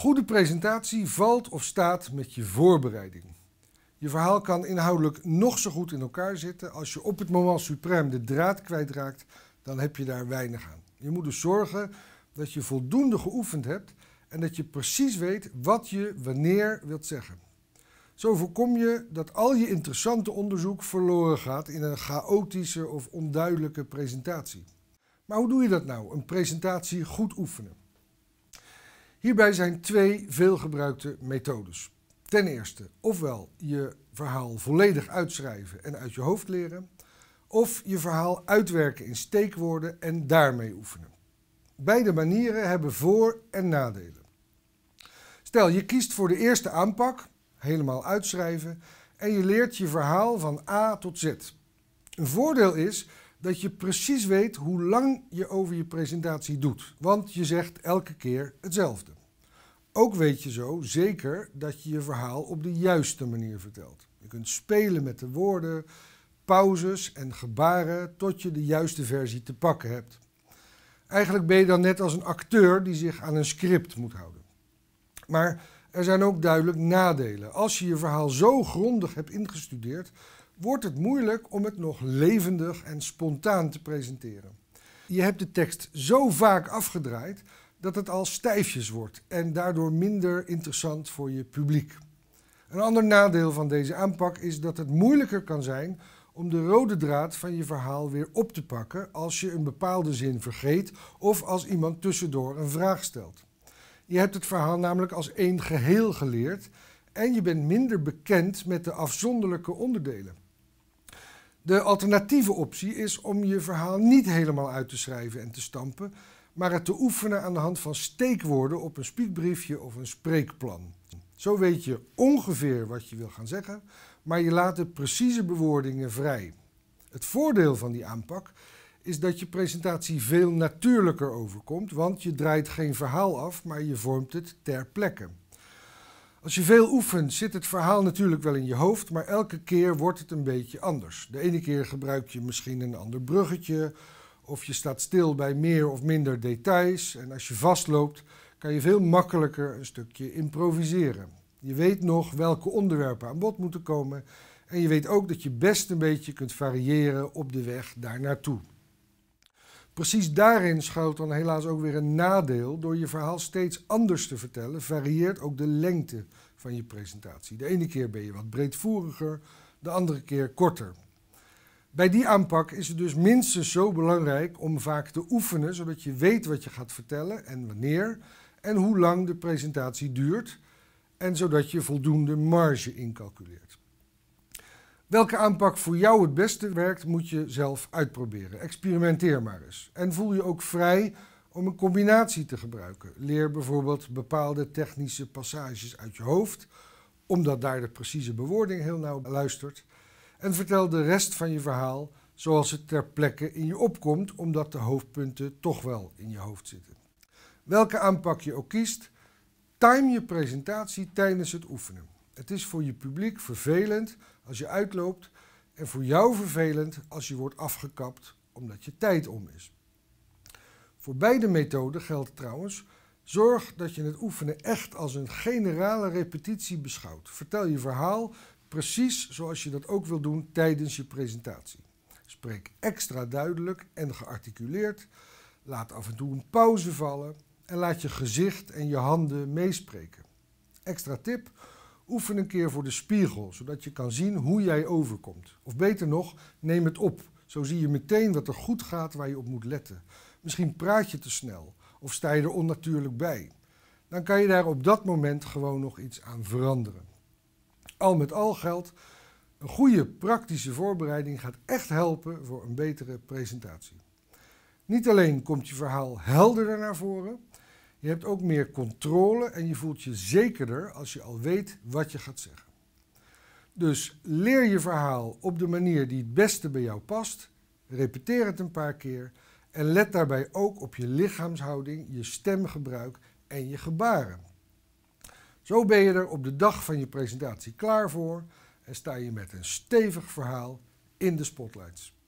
goede presentatie valt of staat met je voorbereiding. Je verhaal kan inhoudelijk nog zo goed in elkaar zitten. Als je op het moment suprem de draad kwijtraakt, dan heb je daar weinig aan. Je moet dus zorgen dat je voldoende geoefend hebt en dat je precies weet wat je wanneer wilt zeggen. Zo voorkom je dat al je interessante onderzoek verloren gaat in een chaotische of onduidelijke presentatie. Maar hoe doe je dat nou, een presentatie goed oefenen? Hierbij zijn twee veelgebruikte methodes. Ten eerste, ofwel je verhaal volledig uitschrijven en uit je hoofd leren, of je verhaal uitwerken in steekwoorden en daarmee oefenen. Beide manieren hebben voor- en nadelen. Stel, je kiest voor de eerste aanpak, helemaal uitschrijven, en je leert je verhaal van A tot Z. Een voordeel is dat je precies weet hoe lang je over je presentatie doet. Want je zegt elke keer hetzelfde. Ook weet je zo zeker dat je je verhaal op de juiste manier vertelt. Je kunt spelen met de woorden, pauzes en gebaren tot je de juiste versie te pakken hebt. Eigenlijk ben je dan net als een acteur die zich aan een script moet houden. Maar er zijn ook duidelijk nadelen. Als je je verhaal zo grondig hebt ingestudeerd, wordt het moeilijk om het nog levendig en spontaan te presenteren. Je hebt de tekst zo vaak afgedraaid dat het al stijfjes wordt en daardoor minder interessant voor je publiek. Een ander nadeel van deze aanpak is dat het moeilijker kan zijn om de rode draad van je verhaal weer op te pakken als je een bepaalde zin vergeet of als iemand tussendoor een vraag stelt. Je hebt het verhaal namelijk als één geheel geleerd en je bent minder bekend met de afzonderlijke onderdelen. De alternatieve optie is om je verhaal niet helemaal uit te schrijven en te stampen, maar het te oefenen aan de hand van steekwoorden op een spiekbriefje of een spreekplan. Zo weet je ongeveer wat je wil gaan zeggen, maar je laat de precieze bewoordingen vrij. Het voordeel van die aanpak is dat je presentatie veel natuurlijker overkomt, want je draait geen verhaal af, maar je vormt het ter plekke. Als je veel oefent, zit het verhaal natuurlijk wel in je hoofd, maar elke keer wordt het een beetje anders. De ene keer gebruik je misschien een ander bruggetje, of je staat stil bij meer of minder details. En als je vastloopt, kan je veel makkelijker een stukje improviseren. Je weet nog welke onderwerpen aan bod moeten komen en je weet ook dat je best een beetje kunt variëren op de weg daar naartoe. Precies daarin schuilt dan helaas ook weer een nadeel. Door je verhaal steeds anders te vertellen, varieert ook de lengte van je presentatie. De ene keer ben je wat breedvoeriger, de andere keer korter. Bij die aanpak is het dus minstens zo belangrijk om vaak te oefenen, zodat je weet wat je gaat vertellen en wanneer en hoe lang de presentatie duurt, en zodat je voldoende marge incalculeert. Welke aanpak voor jou het beste werkt, moet je zelf uitproberen. Experimenteer maar eens. En voel je ook vrij om een combinatie te gebruiken. Leer bijvoorbeeld bepaalde technische passages uit je hoofd, omdat daar de precieze bewoording heel nauw luistert. En vertel de rest van je verhaal zoals het ter plekke in je opkomt, omdat de hoofdpunten toch wel in je hoofd zitten. Welke aanpak je ook kiest, time je presentatie tijdens het oefenen. Het is voor je publiek vervelend als je uitloopt en voor jou vervelend als je wordt afgekapt omdat je tijd om is. Voor beide methoden geldt trouwens, zorg dat je het oefenen echt als een generale repetitie beschouwt. Vertel je verhaal precies zoals je dat ook wil doen tijdens je presentatie. Spreek extra duidelijk en gearticuleerd. Laat af en toe een pauze vallen en laat je gezicht en je handen meespreken. Extra tip: Oefen een keer voor de spiegel, zodat je kan zien hoe jij overkomt. Of beter nog, neem het op. Zo zie je meteen wat er goed gaat waar je op moet letten. Misschien praat je te snel of sta je er onnatuurlijk bij. Dan kan je daar op dat moment gewoon nog iets aan veranderen. Al met al geldt, een goede praktische voorbereiding gaat echt helpen voor een betere presentatie. Niet alleen komt je verhaal helderder naar voren, je hebt ook meer controle en je voelt je zekerder als je al weet wat je gaat zeggen. Dus leer je verhaal op de manier die het beste bij jou past. Repeteer het een paar keer. En let daarbij ook op je lichaamshouding, je stemgebruik en je gebaren. Zo ben je er op de dag van je presentatie klaar voor en sta je met een stevig verhaal in de spotlights.